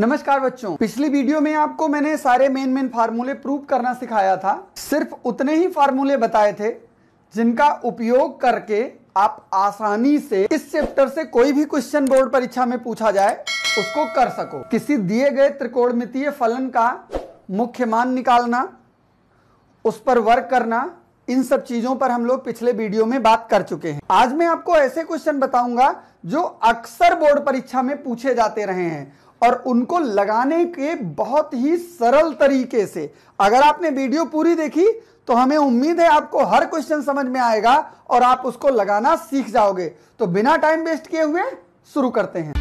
नमस्कार बच्चों पिछली वीडियो में आपको मैंने सारे मेन मेन फार्मूले प्रूव करना सिखाया था सिर्फ उतने ही फार्मूले बताए थे जिनका उपयोग करके आप आसानी से इस चैप्टर से कोई भी क्वेश्चन बोर्ड परीक्षा में पूछा जाए उसको कर सको किसी दिए गए त्रिकोणमितीय फलन का मुख्य मान निकालना उस पर वर्क करना इन सब चीजों पर हम लोग पिछले वीडियो में बात कर चुके हैं आज मैं आपको ऐसे क्वेश्चन बताऊंगा जो अक्सर बोर्ड परीक्षा में पूछे जाते रहे हैं और उनको लगाने के बहुत ही सरल तरीके से अगर आपने वीडियो पूरी देखी तो हमें उम्मीद है आपको हर क्वेश्चन समझ में आएगा और आप उसको लगाना सीख जाओगे तो बिना टाइम वेस्ट किए हुए शुरू करते हैं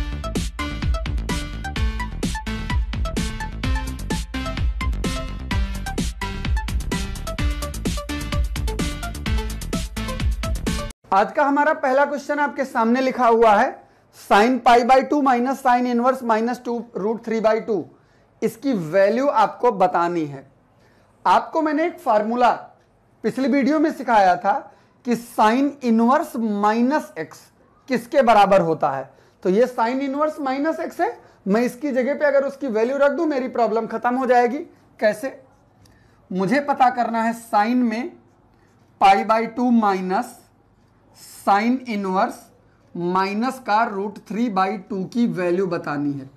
आज का हमारा पहला क्वेश्चन आपके सामने लिखा हुआ है sine pi by two minus sine inverse minus two root three by two इसकी वैल्यू आपको बतानी है आपको मैंने एक फार्मूला पिछली वीडियो में सिखाया था कि साइन इनवर्स माइनस एक्स किसके बराबर होता है तो ये साइन इनवर्स माइनस एक्स है मैं इसकी जगह पे अगर उसकी वैल्यू रख दू मेरी प्रॉब्लम खत्म हो जाएगी कैसे मुझे पता करना है साइन में pi by two minus sine inverse minus का रूट थ्री बाई टू की वैल्यू बतानी है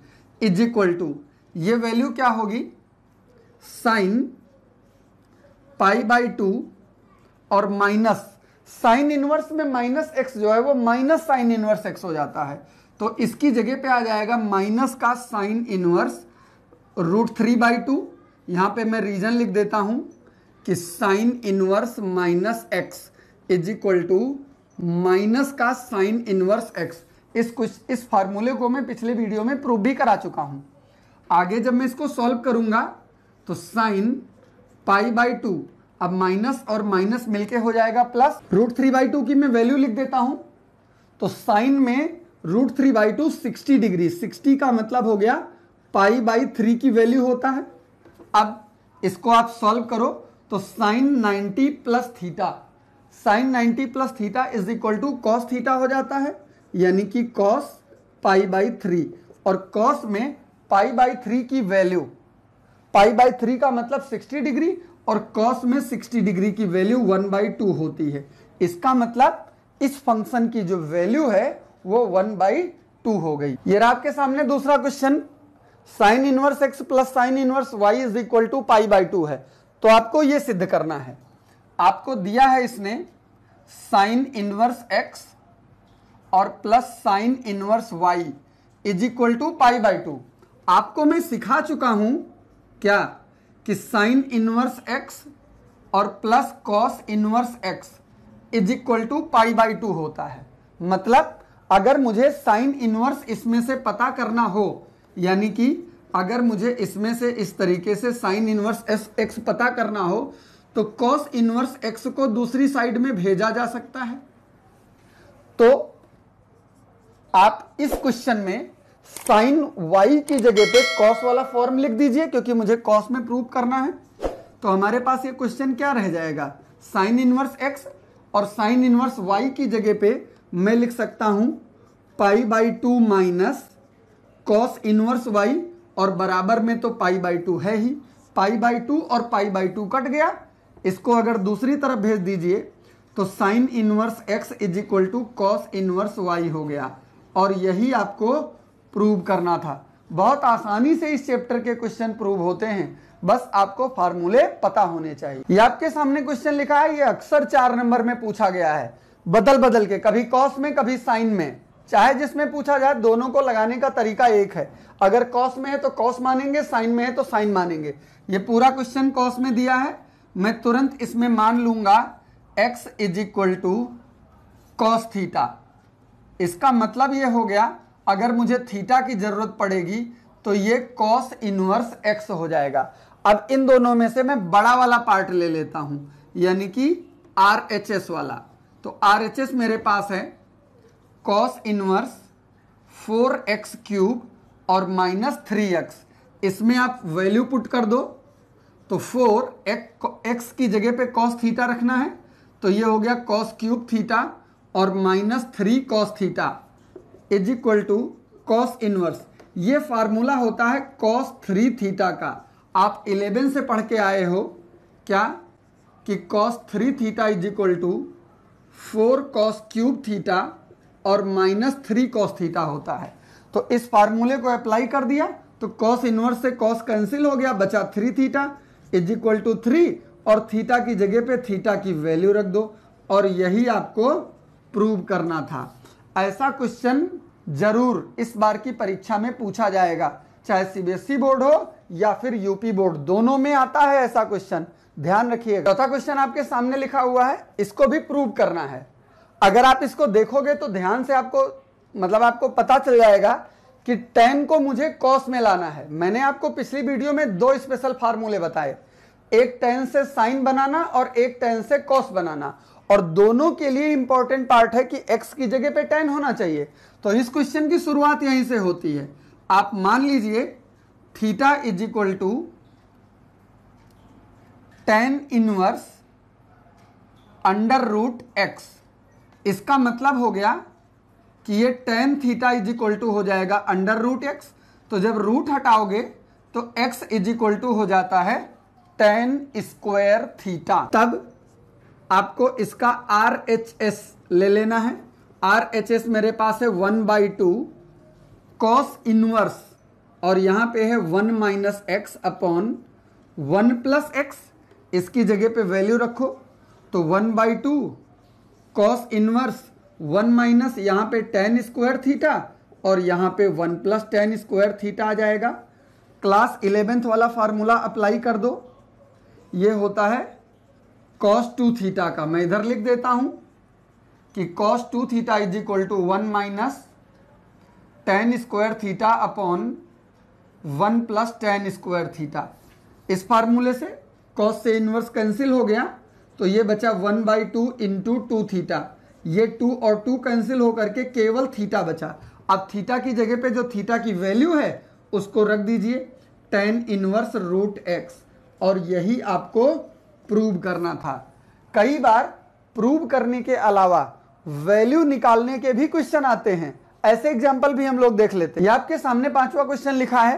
इज इक्वल टू ये वैल्यू क्या होगी साइन पाई बाई टू और माइनस साइन इनवर्स में माइनस एक्स जो है वो माइनस साइन इनवर्स एक्स हो जाता है तो इसकी जगह पे आ जाएगा माइनस का sine inverse root three by two यहां पे मैं रीजन लिख देता हूं कि sine inverse minus x is equal to minus का साइन इनवर्स एक्स इस कुछ इस फार्मूले को मैं पिछले वीडियो में प्रूव भी करा चुका हूं आगे जब मैं इसको सॉल्व करूंगा तो साइन पाई बाई टू अब माइनस और माइनस मिलके हो जाएगा plus root three by two की मैं वैल्यू लिख देता हूं तो साइन में root three by two sixty degree sixty का मतलब हो गया पाई बाई थ्री की वैल्यू होता है अब इसको आप सॉल्व करो तो sine ninety plus theta sine 90 plus theta is equal to cos theta हो जाता है यानी कि कॉस पाई बाई थ्री और कॉस में पाई बाई थ्री की वैल्यू पाई बाई थ्री का मतलब 60 डिग्री और कॉस में 60 डिग्री की वैल्यू वन बाई टू होती है इसका मतलब इस फंक्शन की जो वैल्यू है वो वन बाई टू हो गई ये रहा आपके सामने दूसरा question sine inverse x plus sine inverse y is equal to pi by two है तो आपको ये सिद्ध करना है आपको दिया है इसने साइन इनवर्स एक्स और plus sine inverse y is equal to pi by two आपको मैं सिखा चुका हूं क्या कि साइन इनवर्स एक्स और plus cos inverse x is equal to pi by two होता है मतलब अगर मुझे साइन इनवर्स इसमें से पता करना हो यानी कि अगर मुझे इसमें से इस तरीके से साइन इनवर्स एक्स पता करना हो तो कॉस इनवर्स एक्स को दूसरी साइड में भेजा जा सकता है तो आप इस क्वेश्चन में साइन वाई की जगह पे कॉस वाला फॉर्म लिख दीजिए क्योंकि मुझे कॉस में प्रूव करना है तो हमारे पास ये क्वेश्चन क्या रह जाएगा साइन इनवर्स एक्स और साइन इनवर्स वाई की जगह पे मैं लिख सकता हूं pi by two minus cos inverse y और बराबर में तो पाई बाई टू है ही पाई बाई टू और पाई बाई टू कट गया इसको अगर दूसरी तरफ भेज दीजिए तो sine inverse x is equal to cos inverse y हो गया और यही आपको प्रूव करना था बहुत आसानी से इस चैप्टर के क्वेश्चन प्रूव होते हैं बस आपको फार्मूले पता होने चाहिए ये आपके सामने क्वेश्चन लिखा है ये अक्सर चार नंबर में पूछा गया है बदल बदल के कभी कॉस में कभी साइन में चाहे जिसमें पूछा जाए दोनों को लगाने का तरीका एक है अगर कॉस में है तो कॉस मानेंगे साइन में है तो साइन मानेंगे ये पूरा क्वेश्चन कॉस में दिया है मैं तुरंत इसमें मान लूंगा x is equal to cos theta इसका मतलब ये हो गया अगर मुझे थीटा की ज़रूरत पड़ेगी तो ये कॉस इनवर्स x हो जाएगा अब इन दोनों में से मैं बड़ा वाला पार्ट ले लेता हूँ यानी कि आर एच एस वाला तो आर एच एस मेरे पास है cos inverse four x cube और माइनस थ्री एक्स इसमें आप वैल्यू पुट कर दो तो फोर एक्स की जगह पे कॉस थीटा रखना है तो ये हो गया कॉस क्यूब थीटा और minus three cos theta is equal to cos inverse ये फार्मूला होता है कॉस थ्री थीटा का आप इलेवन से पढ़ के आए हो क्या कि cos three theta is equal to four cos cube theta और माइनस थ्री कॉस थीटा होता है तो इस फार्मूले को अप्लाई कर दिया तो कॉस इनवर्स से कॉस कैंसिल हो गया बचा three theta is equal to three और थीटा की जगह पे थीटा की वैल्यू रख दो और यही आपको प्रूव करना था ऐसा क्वेश्चन जरूर इस बार की परीक्षा में पूछा जाएगा चाहे सीबीएसई बोर्ड e हो या फिर यूपी बोर्ड दोनों में आता है ऐसा क्वेश्चन ध्यान रखिएगा चौथा क्वेश्चन आपके सामने लिखा हुआ है इसको भी प्रूव करना है अगर आप इसको देखोगे तो ध्यान से आपको मतलब आपको पता चल जाएगा कि टेन को मुझे कॉस में लाना है मैंने आपको पिछली वीडियो में दो स्पेशल फार्मूले बताए एक टेन से साइन बनाना और एक टेन से कॉस बनाना और दोनों के लिए इंपॉर्टेंट पार्ट है कि एक्स की जगह पे टेन होना चाहिए तो इस क्वेश्चन की शुरुआत यहीं से होती है आप मान लीजिए theta is equal to tan inverse under root x इसका मतलब हो गया कि ये tan theta is equal to हो जाएगा अंडर रूट एक्स तो जब रूट हटाओगे तो एक्स इज इक्वल टू हो जाता है टेन स्क्वायर थीटा तब आपको इसका आर एच एस ले लेना है आर एच एस मेरे पास है one by two cos inverse और यहाँ पे है one minus x upon one plus x इसकी जगह पे वैल्यू रखो तो one by two cos inverse one minus यहाँ पे टेन स्क्वायर थीटा और यहाँ पे one plus tan square theta आ जाएगा क्लास इलेवेंथ वाला फार्मूला अप्लाई कर दो ये होता है कॉस टू थीटा का मैं इधर लिख देता हूँ कि cos two theta is equal to one minus tan square theta upon one plus tan square theta इस फार्मूले से कॉस से इन्वर्स कैंसिल हो गया तो ये बचा one by two into two theta ये टू और टू कैंसिल होकर के केवल थीटा बचा अब थीटा की जगह पे जो थीटा की वैल्यू है उसको रख दीजिए टेन इनवर्स रूट एक्स और यही आपको प्रूव करना था कई बार प्रूव करने के अलावा वैल्यू निकालने के भी क्वेश्चन आते हैं ऐसे एग्जाम्पल भी हम लोग देख लेते हैं आपके सामने पांचवा क्वेश्चन लिखा है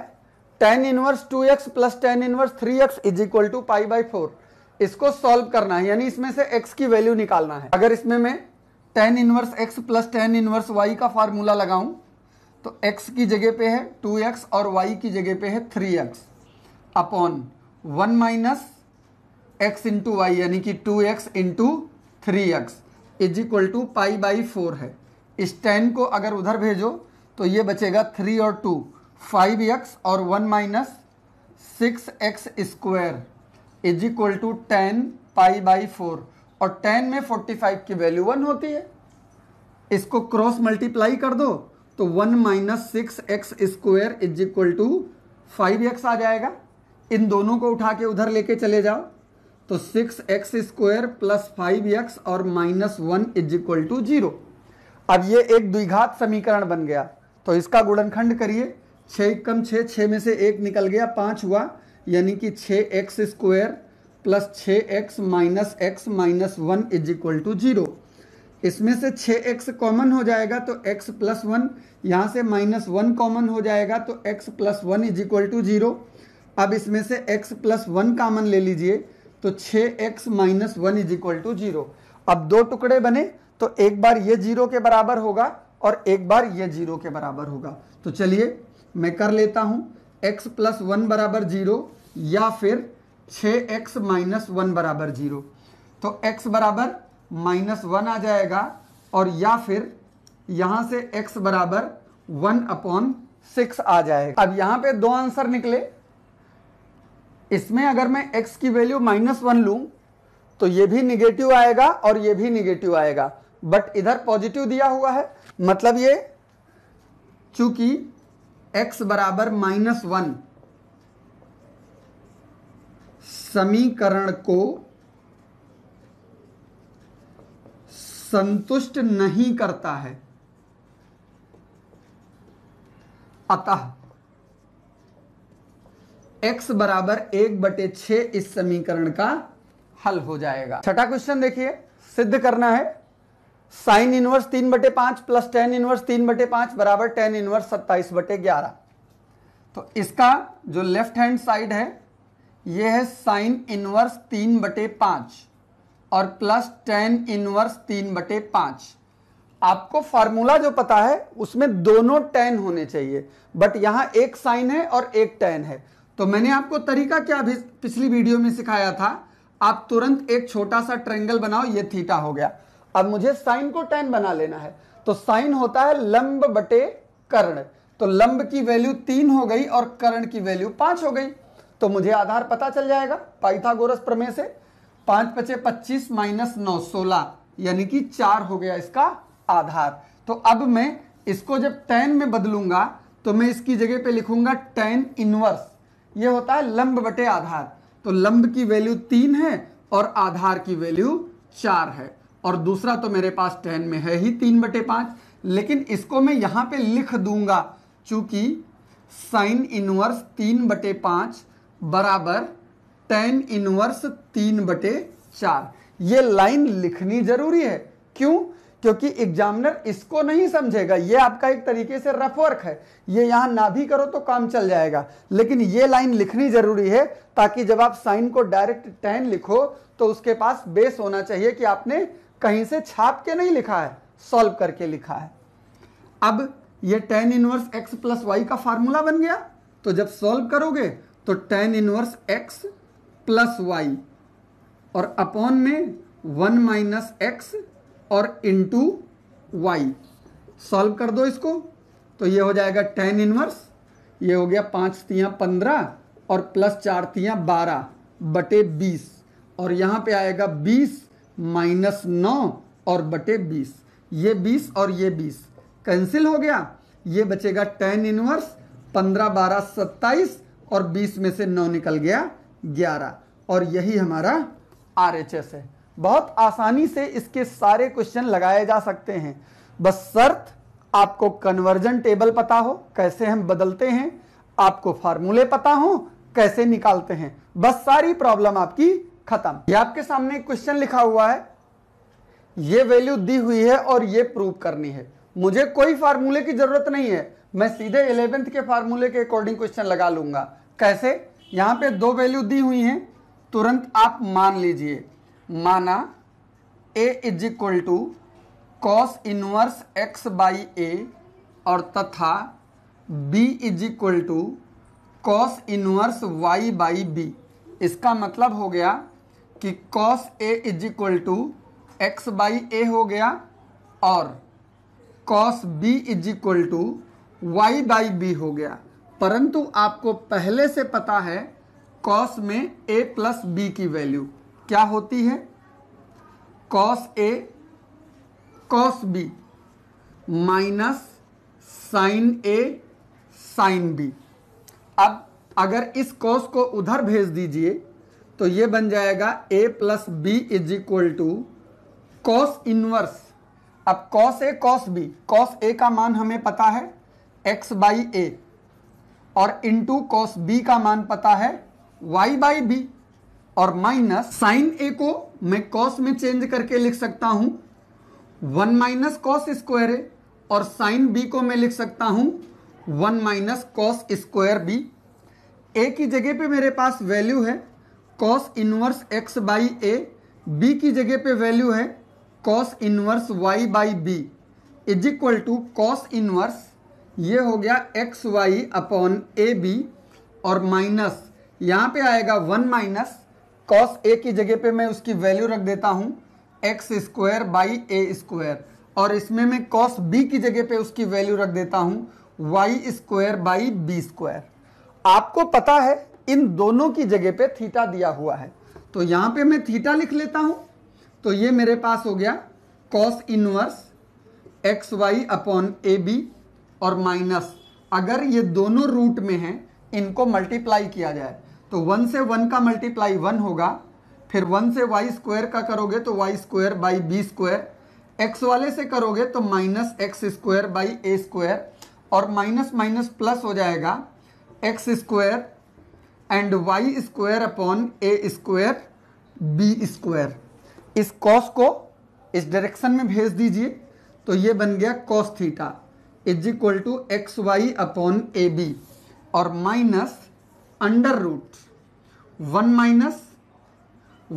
ten inverse two x plus tan inverse three x is equal to pi by four इसको सॉल्व करना है यानी इसमें से एक्स की वैल्यू निकालना है अगर इसमें मैं tan inverse x plus tan inverse y का फार्मूला लगाऊं तो एक्स की जगह पे है टू एक्स और वाई की जगह पे है three x upon one minus x into y यानी कि two x into three x is equal to pi by four है इस टेन को अगर उधर भेजो तो ये बचेगा थ्री और टू फाइव एक्स और one minus six x square is equal to tan pi by four और टेन में फोर्टी फाइव की वैल्यू वन होती है इसको क्रॉस मल्टीप्लाई कर दो तो one minus six x square is equal to five x आ जाएगा इन दोनों को उठा के उधर लेके चले जाओ तो six x square plus five x और minus one is equal to zero अब ये एक द्विघात समीकरण बन गया तो इसका गुणनखंड करिए छः कम छः छः में से एक निकल गया पाँच हुआ यानी कि छः एक्स स्क्वेयर प्लस छः x minus x minus one is equal to zero इसमें से छः एक्स कॉमन हो जाएगा तो एक्स प्लस वन यहाँ से माइनस वन कॉमन हो जाएगा तो x plus one is equal to zero अब इसमें से एक्स प्लस वन कॉमन ले लीजिए तो छः x minus one is equal to zero अब दो टुकड़े बने तो एक बार ये जीरो के बराबर होगा और एक बार ये जीरो के बराबर होगा तो चलिए मैं कर लेता हूँ एक्स प्लस वन बराबर जीरो या फिर छे एक्स माइनस वन बराबर जीरो तो x बराबर माइनस वन आ जाएगा और या फिर यहां से x बराबर वन अपॉन सिक्स आ जाएगा अब यहां पे दो आंसर निकले इसमें अगर मैं x की वैल्यू माइनस वन लू तो ये भी निगेटिव आएगा और ये भी निगेटिव आएगा बट इधर पॉजिटिव दिया हुआ है मतलब ये चूंकि x बराबर माइनस वन समीकरण को संतुष्ट नहीं करता है अतः x बराबर एक बटे छ इस समीकरण का हल हो जाएगा छठा क्वेश्चन देखिए सिद्ध करना है साइन इनवर्स तीन बटे पांच प्लस टेन इनवर्स तीन बटे पांच बराबर टेन इनवर्स सत्ताईस बटे ग्यारह तो इसका जो लेफ्ट हैंड साइड है ये है साइन इनवर्स तीन बटे पांच और प्लस टेन इनवर्स तीन बटे पांच आपको फार्मूला जो पता है उसमें दोनों टेन होने चाहिए बट यहां एक साइन है और एक टेन है तो मैंने आपको तरीका क्या पिछली वीडियो में सिखाया था आप तुरंत एक छोटा सा ट्रेंगल बनाओ ये थीटा हो गया अब मुझे साइन को टेन बना लेना है तो साइन होता है लंब बटे कर्ण तो लंब की वैल्यू तीन हो गई और कर्ण की वैल्यू पांच हो गई तो मुझे आधार पता चल जाएगा पाइथागोरस प्रमेय से पांच पचे पच्चीस माइनस नौ सोलह यानी कि चार हो गया इसका आधार तो अब मैं इसको जब टेन में बदलूंगा तो मैं इसकी जगह पे लिखूंगा टेन इनवर्स ये होता है लंब बटे आधार तो लंब की वैल्यू तीन है और आधार की वैल्यू चार है और दूसरा तो मेरे पास टेन में है ही तीन बटे पांच लेकिन इसको मैं यहां पे लिख दूंगा चूंकि साइन इनवर्स तीन बटे पांच बराबर टेन इनवर्स तीन बटे चार ये लाइन लिखनी जरूरी है क्यों क्योंकि एग्जामिनर इसको नहीं समझेगा ये आपका एक तरीके से रफ वर्क है ये यहां ना भी करो तो काम चल जाएगा लेकिन ये लाइन लिखनी जरूरी है ताकि जब आप साइन को डायरेक्ट टेन लिखो तो उसके पास बेस होना चाहिए कि आपने कहीं से छाप के नहीं लिखा है सॉल्व करके लिखा है अब ये tan inverse x plus y का फार्मूला बन गया तो जब सॉल्व करोगे तो tan inverse x plus y और अपॉन में वन माइनस एक्स और इंटू वाई सॉल्व कर दो इसको तो ये हो जाएगा टेन इनवर्स ये हो गया पाँच तियाँ पंद्रह और प्लस चार तियाँ बारह बटे बीस और यहाँ पे आएगा बीस माइनस नौ और बटे बीस ये बीस और ये बीस कैंसिल हो गया ये बचेगा टेन इनवर्स पंद्रह बारह सत्ताईस और बीस में से नौ निकल गया ग्यारह और यही हमारा आर एच एस है बहुत आसानी से इसके सारे क्वेश्चन लगाए जा सकते हैं बस शर्त आपको कन्वर्जन टेबल पता हो कैसे हम बदलते हैं आपको फार्मूले पता हो कैसे निकालते हैं बस सारी प्रॉब्लम आपकी खत्म ये आपके सामने क्वेश्चन लिखा हुआ है ये वैल्यू दी हुई है और ये प्रूव करनी है मुझे कोई फार्मूले की जरूरत नहीं है मैं सीधे इलेवेंथ के फार्मूले के अकॉर्डिंग क्वेश्चन लगा लूंगा कैसे यहाँ पे दो वैल्यू दी हुई हैं तुरंत आप मान लीजिए माना a is equal to cos inverse x by a और तथा b is equal to cos inverse y by b इसका मतलब हो गया कि cos a is equal to x by a हो गया और cos b is equal to y by b हो गया परंतु आपको पहले से पता है कॉस में ए प्लस बी की वैल्यू क्या होती है cos a cos b minus sine a sine b अब अगर इस कॉस को उधर भेज दीजिए तो ये बन जाएगा a plus b is equal to cos inverse अब cos a cos b cos a का मान हमें पता है एक्स बाई ए और इंटू कॉस बी का मान पता है वाई बाई बी और माइनस साइन ए को मैं कॉस में चेंज करके लिख सकता हूं one minus cos square a और साइन बी को मैं लिख सकता हूं one minus cos square b a की जगह पे मेरे पास वैल्यू है cos inverse x by a b की जगह पे वैल्यू है cos inverse y by b is equal to cos inverse ये हो गया x y upon a b और माइनस यहाँ पे आएगा वन माइनस कॉस ए की जगह पे मैं उसकी वैल्यू रख देता हूँ x square by a square और इसमें मैं कॉस बी की जगह पे उसकी वैल्यू रख देता हूँ y square by b square आपको पता है इन दोनों की जगह पे थीटा दिया हुआ है तो यहाँ पे मैं थीटा लिख लेता हूँ तो ये मेरे पास हो गया cos inverse x y upon a b और माइनस अगर ये दोनों रूट में हैं इनको मल्टीप्लाई किया जाए तो वन से वन का मल्टीप्लाई वन होगा फिर वन से वाई स्क्वायर का करोगे तो y square by b square x वाले से करोगे तो minus x square by a square और माइनस माइनस प्लस हो जाएगा x square and y square upon a square b square इस कॉस को इस डायरेक्शन में भेज दीजिए तो ये बन गया cos theta is equal to x y upon a b और minus under root one minus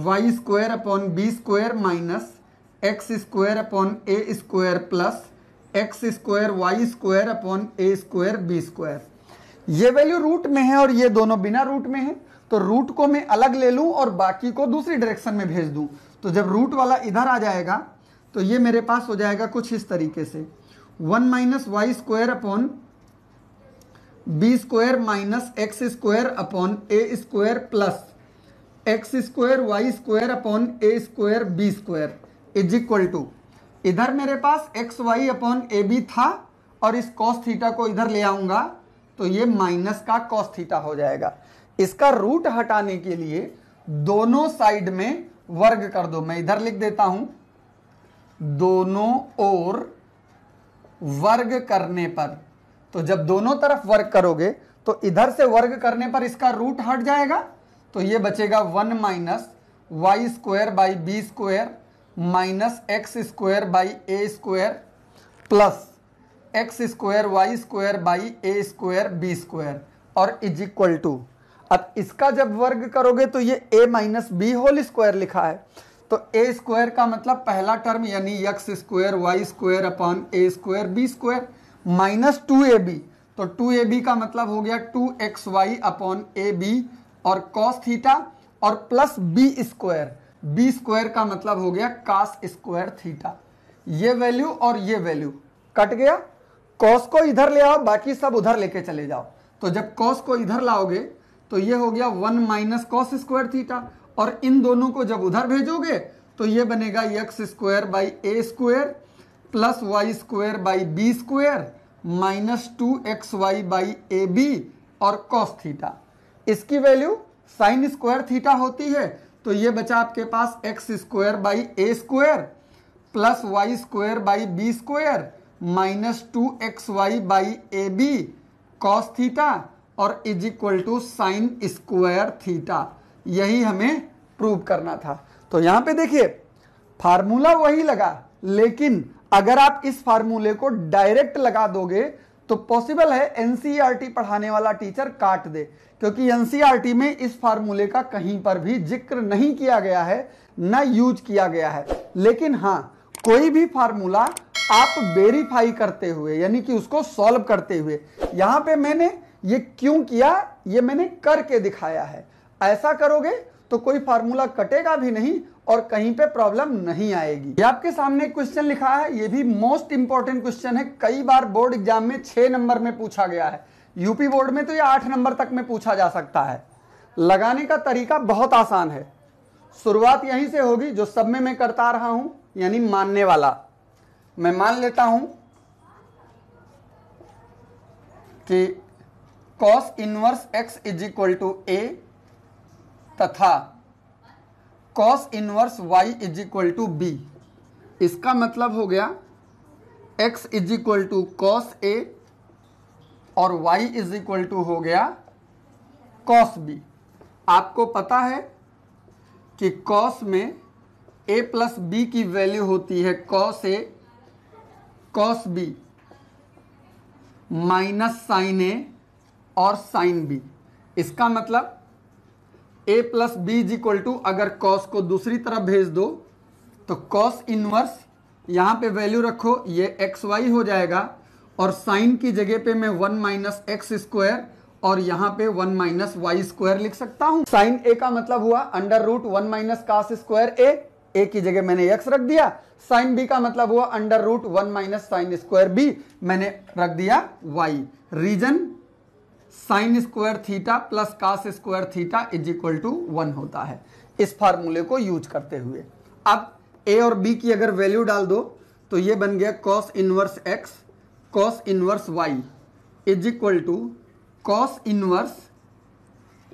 y square upon b square minus x square upon a square plus x square y square upon a square b square ये value root में है और ये दोनों बिना root में है तो रूट को मैं अलग ले लूं और बाकी को दूसरी डायरेक्शन में भेज दूं तो जब रूट वाला इधर आ जाएगा तो ये मेरे पास हो जाएगा कुछ इस तरीके से one minus y square upon b square minus x square upon a square plus x square y square upon a square b square is equal to इधर मेरे पास x y upon a b था और इस cos theta को इधर ले आऊंगा तो ये माइनस का कॉस थीटा हो जाएगा इसका रूट हटाने के लिए दोनों साइड में वर्ग कर दो मैं इधर लिख देता हूं दोनों ओर वर्ग करने पर तो जब दोनों तरफ वर्ग करोगे तो इधर से वर्ग करने पर इसका रूट हट जाएगा तो ये बचेगा one minus y square by b square minus x square by a square plus x square y square by a square b square और इज इक्वल टू अब इसका जब वर्ग करोगे तो ये a minus b whole square लिखा है तो ए स्क्वायर का मतलब पहला टर्म यानी x square y square upon a square b square minus two a b तो टू ए बी का मतलब हो गया two x y upon a b और कॉस थीटा और plus b square b square का मतलब हो गया कास स्क्वायर थीटा ये वैल्यू और ये वैल्यू कट गया कॉस को इधर ले आओ बाकी सब उधर लेके चले जाओ तो जब कॉस को इधर लाओगे तो ये हो गया one minus cos square theta और इन दोनों को जब उधर भेजोगे तो ये बनेगा x square by a square plus y square by b square minus two x y by a b और कॉस थीटा इसकी वैल्यू साइन स्क्वायर थीटा होती है तो ये बचा आपके पास x square by a square plus y square by b square minus two x y by a b cos theta और is equal to sine square theta यही हमें प्रूव करना था तो यहां पे देखिए फार्मूला वही लगा लेकिन अगर आप इस फार्मूले को डायरेक्ट लगा दोगे तो पॉसिबल है एनसीईआरटी e पढ़ाने वाला टीचर काट दे क्योंकि एनसीईआरटी e में इस फार्मूले का कहीं पर भी जिक्र नहीं किया गया है ना यूज किया गया है लेकिन हाँ कोई भी फार्मूला आप वेरीफाई करते हुए यानी कि उसको सॉल्व करते हुए यहां पे मैंने ये क्यों किया ये मैंने करके दिखाया है ऐसा करोगे तो कोई फार्मूला कटेगा भी नहीं और कहीं पे प्रॉब्लम नहीं आएगी ये आपके सामने क्वेश्चन लिखा है ये भी मोस्ट इंपॉर्टेंट क्वेश्चन है कई बार बोर्ड एग्जाम में छह नंबर में पूछा गया है यूपी बोर्ड में तो ये आठ नंबर तक में पूछा जा सकता है लगाने का तरीका बहुत आसान है शुरुआत यहीं से होगी जो सब में मैं करता रहा हूं यानी मानने वाला मैं मान लेता हूं कि cos inverse x is equal to a तथा cos inverse y is equal to b इसका मतलब हो गया x is equal to cos a और वाई इज इक्वल टू हो गया कॉस बी आपको पता है कि कॉस में ए प्लस बी की वैल्यू होती है cos a cos b minus sine a और साइन बी इसका मतलब a plus b is equal to अगर कॉस को दूसरी तरफ भेज दो तो कॉस इनवर्स यहाँ पे वैल्यू रखो ये एक्स वाई हो जाएगा और साइन की जगह पे मैं वन माइनस एक्स स्क्वायर और यहाँ पे वन माइनस वाई स्क्वायर लिख सकता हूँ साइन ए का मतलब हुआ under root one minus cos square a a की जगह मैंने एक्स रख दिया साइन बी का मतलब हुआ under root one minus sine square b मैंने रख दिया why reason sine square theta plus cos square theta is equal to one होता है इस फार्मूले को यूज करते हुए अब ए और बी की अगर वैल्यू डाल दो तो ये बन गया cos inverse x cos inverse y is equal to cos inverse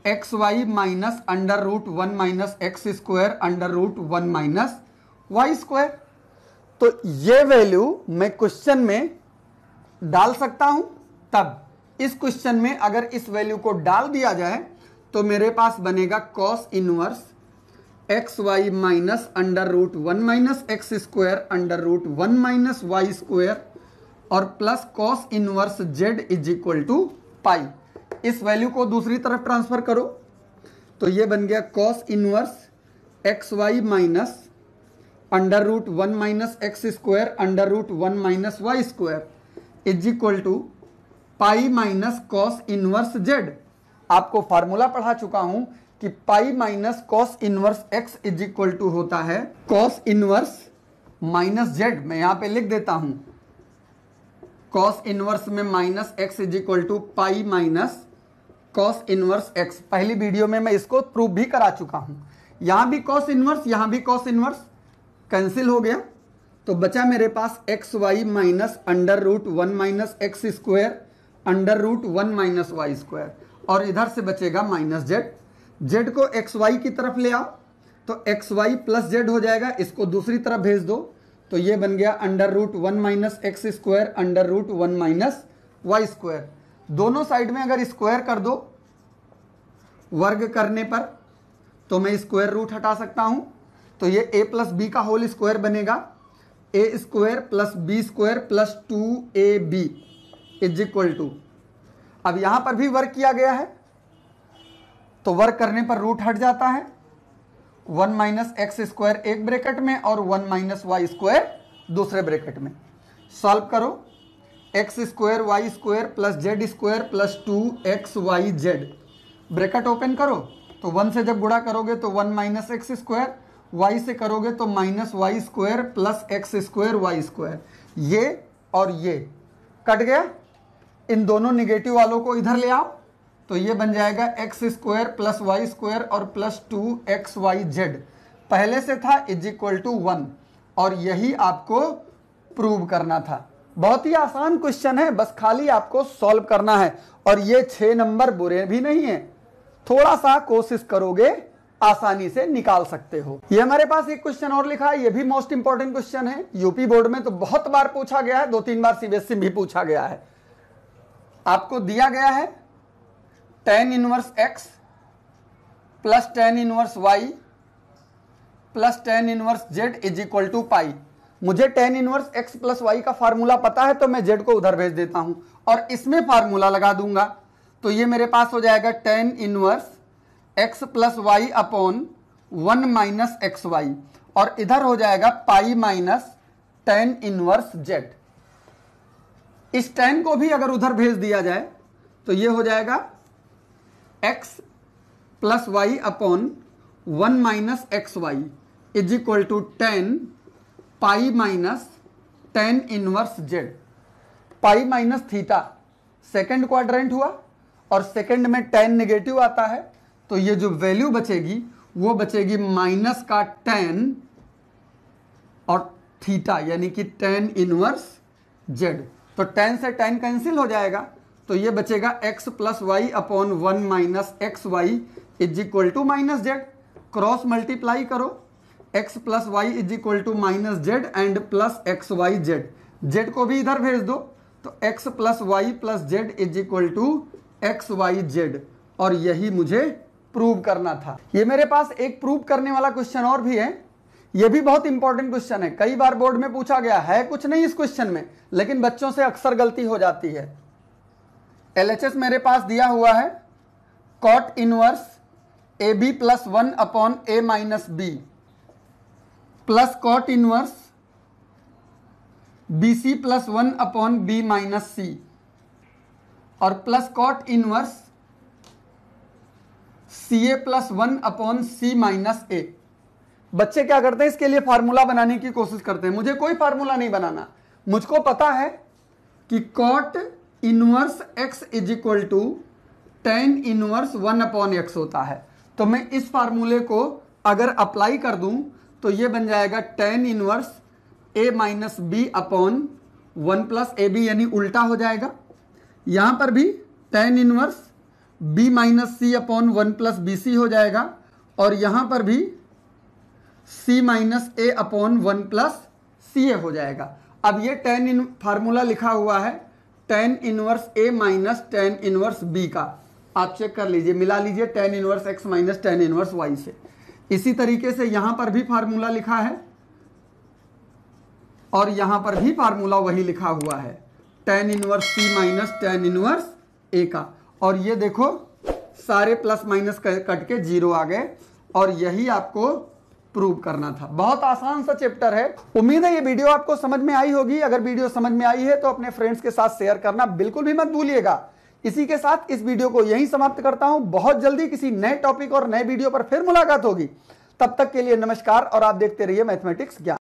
x y minus under root one minus x square under root one minus y square तो ये वैल्यू मैं क्वेश्चन में डाल सकता हूं तब इस क्वेश्चन में अगर इस वैल्यू को डाल दिया जाए तो मेरे पास बनेगा cos inverse x y minus under root one minus x square under root one minus y square और plus cos inverse z is equal to pi इस वैल्यू को दूसरी तरफ ट्रांसफर करो तो ये बन गया cos inverse x y minus under root one minus x square under root one minus y square is equal to pi minus cos inverse z आपको फार्मूला पढ़ा चुका हूं कि pi minus cos inverse x is equal to होता है cos inverse minus Z मैं यहां पे लिख देता हूं कॉस इनवर्स में minus x is equal to pi minus cos inverse x पहली वीडियो में मैं इसको प्रूव भी करा चुका हूं यहां भी कॉस इनवर्स यहां भी कॉस इनवर्स कैंसिल हो गया तो बचा मेरे पास x y minus under root one minus x square under root one minus y square और इधर से बचेगा माइनस जेड जेड को एक्स वाई की तरफ ले आओ तो एक्स वाई प्लस जेड हो जाएगा इसको दूसरी तरफ भेज दो तो ये बन गया under root one minus x square under root one minus y square दोनों साइड में अगर स्क्वायर कर दो वर्ग करने पर तो मैं स्क्वायर रूट हटा सकता हूं तो ये ए प्लस बी का होल स्क्वायर बनेगा a square plus b square plus two a b is equal to अब यहां पर भी वर्क किया गया है तो वर्क करने पर रूट हट जाता है वन माइनस एक्स स्क्वायर एक ब्रेकेट में और वन माइनस वाई स्क्वायर दूसरे ब्रेकेट में सॉल्व करो x square y square plus z square plus two x y z bracket open करो तो वन से जब गुड़ा करोगे तो one minus x square y से करोगे तो minus y square plus x square y square ये और ये कट गया इन दोनों निगेटिव वालों को इधर ले आओ तो ये बन जाएगा x square plus y square और plus two x y z पहले से था इज इक्वल टू वन और यही आपको प्रूव करना था बहुत ही आसान क्वेश्चन है बस खाली आपको सॉल्व करना है और ये छह नंबर बुरे भी नहीं है थोड़ा सा कोशिश करोगे आसानी से निकाल सकते हो ये हमारे पास एक क्वेश्चन और लिखा है ये भी मोस्ट इंपॉर्टेंट क्वेश्चन है यूपी बोर्ड में तो बहुत बार पूछा गया है दो तीन बार सीबीएसई में e भी पूछा गया है आपको दिया गया है ten inverse x plus tan inverse y plus tan inverse z is equal to pi मुझे tan inverse x plus y का फार्मूला पता है तो मैं जेड को उधर भेज देता हूं और इसमें फार्मूला लगा दूंगा तो ये मेरे पास हो जाएगा ten inverse x plus y upon one minus x y और इधर हो जाएगा pi minus ten inverse z इस टेन को भी अगर उधर भेज दिया जाए तो ये हो जाएगा x plus y upon one minus x y is equal to tan pi minus ten inverse z pi minus theta second quadrant हुआ और सेकेंड में टेन नेगेटिव आता है तो ये जो वैल्यू बचेगी वो बचेगी माइनस का टेन और थीटा यानी कि टेन इनवर्स जेड तो टेन से टेन कैंसिल हो जाएगा तो ये बचेगा x plus y upon one minus x y is equal to minus z cross multiply करो x plus y is equal to minus z and plus x y z z को भी इधर भेज दो तो x plus y plus z is equal to x y z और यही मुझे प्रूव करना था ये मेरे पास एक प्रूव करने वाला क्वेश्चन और भी है ये भी बहुत इंपॉर्टेंट क्वेश्चन है कई बार बोर्ड में पूछा गया है कुछ नहीं इस क्वेश्चन में लेकिन बच्चों से अक्सर गलती हो जाती है एल मेरे पास दिया हुआ है cot inverse a b plus one upon a minus b plus cot inverse b c plus one upon b minus c और plus cot inverse c a plus one upon c minus a बच्चे क्या करते हैं इसके लिए formula बनाने की कोशिश करते हैं मुझे कोई फार्मूला नहीं बनाना मुझको पता है कि cot inverse x is equal to tan inverse one upon x होता है तो मैं इस फार्मूले को अगर अप्लाई कर दूं तो ये बन जाएगा ten inverse A minus B upon one plus A B यानी उल्टा हो जाएगा यहां पर भी ten inverse B minus C upon one plus B C हो जाएगा और यहां पर भी C minus A upon one plus C A हो जाएगा अब ये टेन इन फार्मूला लिखा हुआ है ten inverse A minus ten inverse B का आप चेक कर लीजिए मिला लीजिए ten inverse X minus ten inverse Y से इसी तरीके से यहां पर भी फार्मूला लिखा है और यहां पर भी फार्मूला वही लिखा हुआ है ten inverse C minus ten inverse A का और ये देखो सारे प्लस माइनस कट के जीरो आ गए और यही आपको प्रूव करना था बहुत आसान सा चैप्टर है उम्मीद है ये वीडियो आपको समझ में आई होगी अगर वीडियो समझ में आई है तो अपने फ्रेंड्स के साथ शेयर करना बिल्कुल भी मत भूलिएगा इसी के साथ इस वीडियो को यही समाप्त करता हूं बहुत जल्दी किसी नए टॉपिक और नए वीडियो पर फिर मुलाकात होगी तब तक के लिए नमस्कार और आप देखते रहिए मैथमेटिक्स ज्ञान